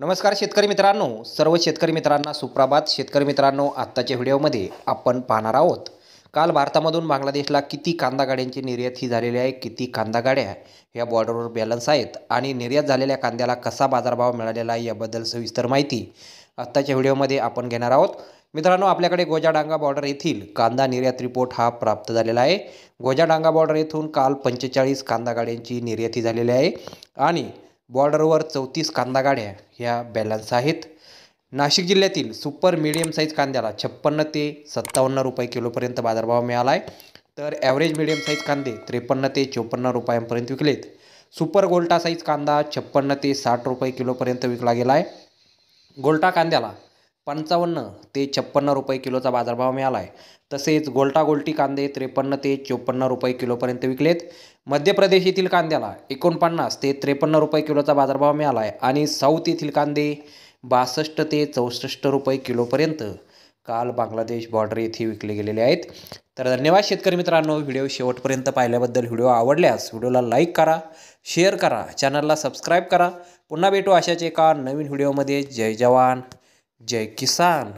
नमस्कार शेतकरी मित्रांनो सर्व शेतकरी मित्रांना सुप्रभात शेतकरी मित्रांनो आत्ताच्या व्हिडिओमध्ये आपण पाहणार आहोत काल भारतामधून बांगलादेशला किती कांदा गाड्यांची निर्यात ही झालेली आहे किती कांदा गाड्या ह्या बॉर्डरवर बॅलन्स आहेत आणि निर्यात झालेल्या कांद्याला कसा बाजारभाव मिळालेला आहे याबद्दल सविस्तर माहिती आत्ताच्या व्हिडिओमध्ये आपण घेणार आहोत मित्रांनो आपल्याकडे गोजाडांगा बॉर्डर येथील कांदा निर्यात रिपोर्ट हा प्राप्त झालेला आहे गोजाडांगा बॉर्डर येथून काल पंचेचाळीस कांदा गाड्यांची ही झालेली आहे आणि बॉर्डरवर चौतीस कांदा गाड्या ह्या बॅलन्स आहेत नाशिक जिल्ह्यातील सुपर मिडियम साईज कांद्याला छप्पन्न ते सत्तावन्न रुपये किलोपर्यंत बाजारभाव मिळाला आहे तर ॲव्हरेज मिडियम साईज कांदे त्रेपन्न ते चोपन्न रुपयांपर्यंत विकलेत सुपर गोल्टा साईज कांदा छप्पन्न ते साठ रुपये किलोपर्यंत विकला गेला आहे गोल्टा कांद्याला पंचावन्न ते छप्पन्न रुपये किलोचा बाजारभाव मिळाला आहे तसेच गोल्टी कांदे त्रेपन्न ते चोपन्न रुपये किलोपर्यंत विकलेत मध्य प्रदेश येथील कांद्याला एकोणपन्नास ते त्रेपन्न रुपये किलोचा बाजारभाव मिळाला आहे आणि साऊथ येथील कांदे बासष्ट ते चौसष्ट रुपये किलोपर्यंत काल बांगलादेश बॉर्डर येथे विकले गेलेले आहेत तर धन्यवाद शेतकरी मित्रांनो व्हिडिओ शेवटपर्यंत पाहिल्याबद्दल व्हिडिओ आवडल्यास व्हिडिओला लाईक करा शेअर करा चॅनलला सबस्क्राईब करा पुन्हा भेटू अशाच एका नवीन व्हिडिओमध्ये जय जवान जय किसान